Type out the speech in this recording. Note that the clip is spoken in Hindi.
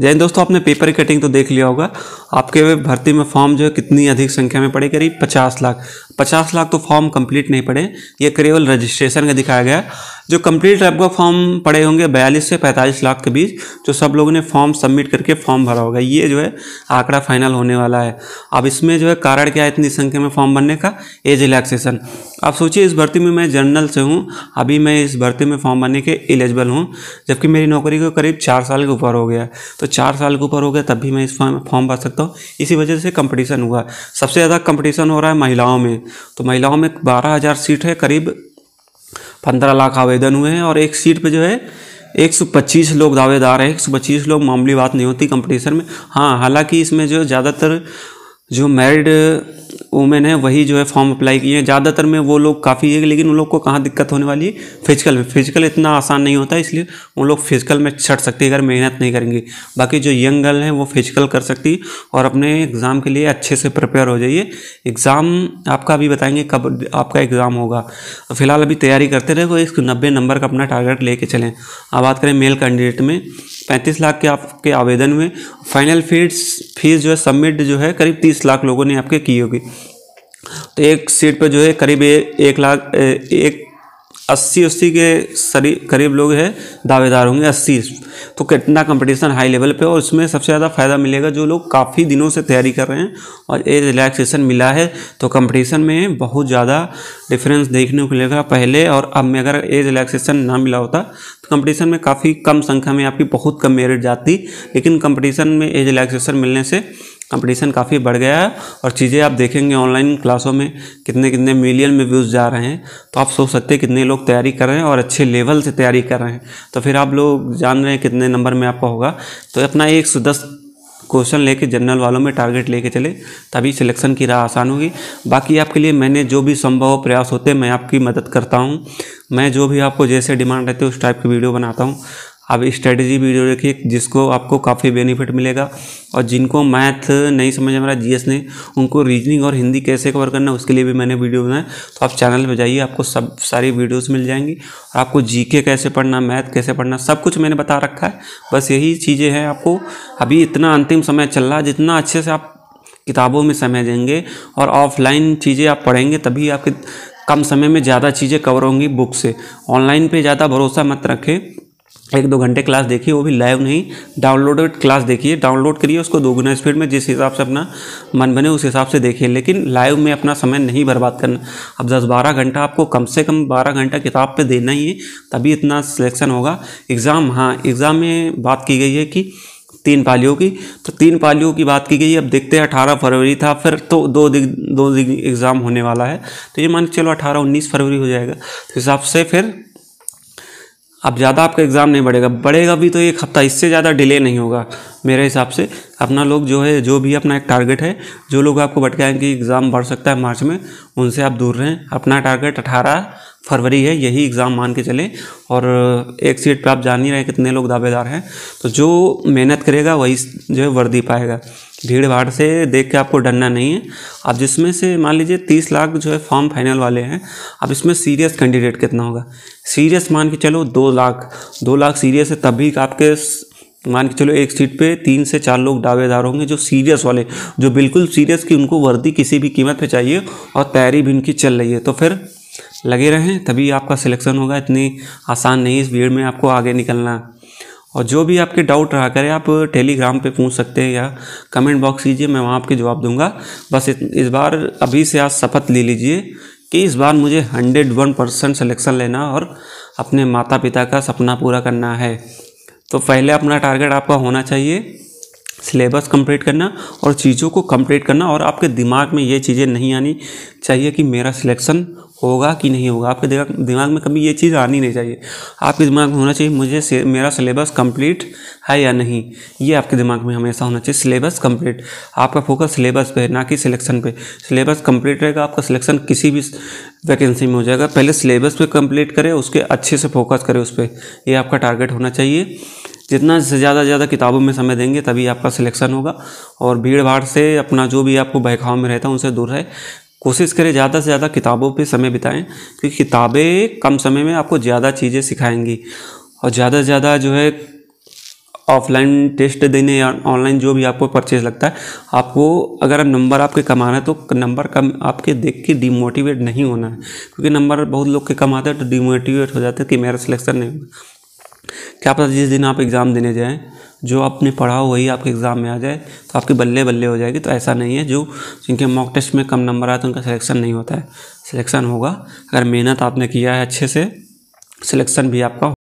जैन दोस्तों आपने पेपर की कटिंग तो देख लिया होगा आपके भर्ती में फॉर्म जो है कितनी अधिक संख्या में पड़े करीब पचास लाख पचास लाख तो फॉर्म कंप्लीट नहीं पड़े ये केवल रजिस्ट्रेशन का दिखाया गया जो कंप्लीट आपका फॉर्म पड़े होंगे बयालीस से पैंतालीस लाख के बीच जो सब लोगों ने फॉर्म सबमिट करके फॉर्म भरा होगा ये जो है आंकड़ा फाइनल होने वाला है अब इसमें जो है कारण क्या है इतनी संख्या में फॉर्म भरने का एज रिलैक्सेशन आप सोचिए इस भर्ती में मैं जनरल से हूँ अभी मैं इस भर्ती में फॉर्म भरने के एलिजिबल हूँ जबकि मेरी नौकरी को करीब चार साल के ऊपर हो गया तो चार साल के ऊपर हो गया तब भी मैं इस फॉर्म भर सकता हूँ इसी वजह से कंपटीशन हुआ सबसे ज़्यादा कंपटीशन हो रहा है महिलाओं में तो महिलाओं में बारह हज़ार सीट है करीब पंद्रह लाख आवेदन हुए हैं और एक सीट पे जो है 125 लोग दावेदार हैं 125 लोग मामूली बात नहीं होती कंपटीशन में हाँ हालांकि इसमें जो ज़्यादातर जो मैरिड वुमेन है वही जो है फॉर्म अप्लाई किए हैं ज़्यादातर में वो लोग काफ़ी है लेकिन उन लोग को कहाँ दिक्कत होने वाली है फिजिकल में फिजिकल इतना आसान नहीं होता इसलिए उन लोग फिजिकल में छट सकती है अगर मेहनत नहीं करेंगे बाकी जो यंग गर्ल हैं वो फिजिकल कर सकती और अपने एग्ज़ाम के लिए अच्छे से प्रिपेयर हो जाइए एग्ज़ाम आपका अभी बताएंगे कब आपका एग्ज़ाम होगा फिलहाल अभी तैयारी करते रहे वो एक नब्बे नंबर का अपना टारगेट लेके चलें अब बात करें मेल कैंडिडेट में पैंतीस लाख के आपके आवेदन में फाइनल फीस फीस जो है सबमिट जो है करीब तीस लाख लोगों ने आपके की होगी तो एक सीट पर जो है करीब एक लाख एक अस्सी अस्सी के करीब लोग हैं दावेदार होंगे अस्सी तो कितना कंपटीशन हाई लेवल पे और उसमें सबसे ज़्यादा फ़ायदा मिलेगा जो लोग काफ़ी दिनों से तैयारी कर रहे हैं और ये रिलैक्सेशन मिला है तो कंपटीशन में बहुत ज़्यादा डिफरेंस देखने को मिलेगा पहले और अब में अगर ये रिलैक्सेशन ना मिला होता तो कंपटीशन में काफ़ी कम संख्या में आपकी बहुत कम मेरिट जाती लेकिन कंपटीशन में ये रिलैक्सेशन मिलने से कंपटीशन काफ़ी बढ़ गया है और चीज़ें आप देखेंगे ऑनलाइन क्लासों में कितने कितने मिलियन में व्यूज़ जा रहे हैं तो आप सोच सकते हैं कितने लोग तैयारी कर रहे हैं और अच्छे लेवल से तैयारी कर रहे हैं तो फिर आप लोग जान रहे हैं कितने नंबर में आपका होगा तो अपना एक सौ दस क्वेश्चन लेके जनरल वालों में टारगेट लेके चले तभी सिलेक्शन की राह आसान होगी बाकी आपके लिए मैंने जो भी संभव प्रयास होते हैं मैं आपकी मदद करता हूँ मैं जो भी आपको जैसे डिमांड रहती है उस टाइप की वीडियो बनाता हूँ आप स्ट्रेटजी वीडियो देखिए जिसको आपको काफ़ी बेनिफिट मिलेगा और जिनको मैथ नहीं समझ में रहा एस ने उनको रीजनिंग और हिंदी कैसे कवर करना है उसके लिए भी मैंने वीडियो बनाए तो आप चैनल पर जाइए आपको सब सारी वीडियोस मिल जाएंगी और आपको जीके कैसे पढ़ना मैथ कैसे पढ़ना सब कुछ मैंने बता रखा है बस यही चीज़ें हैं आपको अभी इतना अंतिम समय चल रहा है जितना अच्छे से आप किताबों में समय देंगे और ऑफलाइन चीज़ें आप पढ़ेंगे तभी आपके कम समय में ज़्यादा चीज़ें कवर होंगी बुक से ऑनलाइन पे ज़्यादा भरोसा मत रखें एक दो घंटे क्लास देखिए वो भी लाइव नहीं डाउनलोडेड क्लास देखिए डाउनलोड करिए उसको दोगुना स्पीड में जिस हिसाब से अपना मन बने उस हिसाब से देखिए लेकिन लाइव में अपना समय नहीं बर्बाद करना अब दस बारह घंटा आपको कम से कम बारह घंटा किताब पे देना ही है तभी इतना सिलेक्शन होगा एग्ज़ाम हाँ एग्ज़ाम में बात की गई है कि तीन पालियों की तो तीन पालियों की बात की गई अब देखते हैं अठारह फरवरी था फिर तो दो दिन दो दिन एग्ज़ाम होने वाला है तो ये मान के चलो अठारह उन्नीस फरवरी हो जाएगा तो हिसाब से फिर अब ज़्यादा आपका एग्ज़ाम नहीं बढ़ेगा बढ़ेगा भी तो एक हफ्ता इससे ज़्यादा डिले नहीं होगा मेरे हिसाब से अपना लोग जो है जो भी अपना एक टारगेट है जो लोग आपको भटकाएं कि एग्ज़ाम बढ़ सकता है मार्च में उनसे आप दूर रहें अपना टारगेट अठारह फरवरी है यही एग्ज़ाम मान के चलें और एक सीट पर आप जान ही रहे कितने लोग दावेदार हैं तो जो मेहनत करेगा वही जो है वर्दी पाएगा भीड़ भाड़ से देख के आपको डरना नहीं है अब जिसमें से मान लीजिए तीस लाख जो है फॉर्म फाइनल वाले हैं अब इसमें सीरियस कैंडिडेट कितना होगा सीरियस मान के चलो दो लाख दो लाख सीरियस है तभी आपके मान के चलो एक सीट पे तीन से चार लोग दावेदार होंगे जो सीरियस वाले जो बिल्कुल सीरियस की उनको वर्दी किसी भी कीमत पर चाहिए और तैयारी भी उनकी चल रही है तो फिर लगे रहें तभी आपका सिलेक्शन होगा इतनी आसान नहीं इस भीड़ में आपको आगे निकलना और जो भी आपके डाउट रहा करें आप टेलीग्राम पे पूछ सकते हैं या कमेंट बॉक्स कीजिए मैं वहाँ आपके जवाब दूंगा बस इस बार अभी से आज शपथ ले लीजिए कि इस बार मुझे हंड्रेड वन परसेंट सलेक्शन लेना और अपने माता पिता का सपना पूरा करना है तो पहले अपना टारगेट आपका होना चाहिए सिलेबस कंप्लीट करना और चीज़ों को कंप्लीट करना और आपके दिमाग में ये चीज़ें नहीं आनी चाहिए कि मेरा सिलेक्शन होगा कि नहीं होगा आपके दिमाग दिमाग में कभी ये चीज़ आनी नहीं चाहिए आपके दिमाग में होना चाहिए मुझे से, मेरा सिलेबस कंप्लीट है या नहीं ये आपके दिमाग में हमेशा होना चाहिए सिलेबस कंप्लीट आपका फोकस सिलेबस पे है ना कि सिलेक्शन पे सिलेबस कंप्लीट रहेगा आपका सिलेक्शन किसी भी वैकेंसी में हो जाएगा पहले सिलेबस पे कंप्लीट करें उसके अच्छे से फोकस करें उस पर ये आपका टारगेट होना चाहिए जितना से ज़्यादा से ज़्यादा किताबों में समय देंगे तभी आपका सिलेक्शन होगा और भीड़ भाड़ से अपना जो भी आपको बहकाव में रहता है उनसे दूर है कोशिश करें ज़्यादा से ज़्यादा किताबों पे समय बिताएं क्योंकि किताबें कम समय में आपको ज़्यादा चीज़ें सिखाएंगी और ज़्यादा से ज़्यादा जो है ऑफलाइन टेस्ट देने या ऑनलाइन जो भी आपको परचेज लगता है आपको अगर नंबर आपके कम आ रहे हैं तो नंबर कम आपके देख के डिमोटिवेट नहीं होना है क्योंकि नंबर बहुत लोग के कम आते हैं तो डिमोटिवेट हो जाते हैं कि मेरा सिलेक्शन नहीं होगा क्या पता जिस दिन आप एग्ज़ाम देने जाएँ जो आपने पढ़ा हो वही आपके एग्ज़ाम में आ जाए तो आपकी बल्ले बल्ले हो जाएगी तो ऐसा नहीं है जो जिनके मॉक टेस्ट में कम नंबर आए तो उनका सिलेक्शन नहीं होता है सिलेक्शन होगा अगर मेहनत आपने किया है अच्छे से सिलेक्शन भी आपका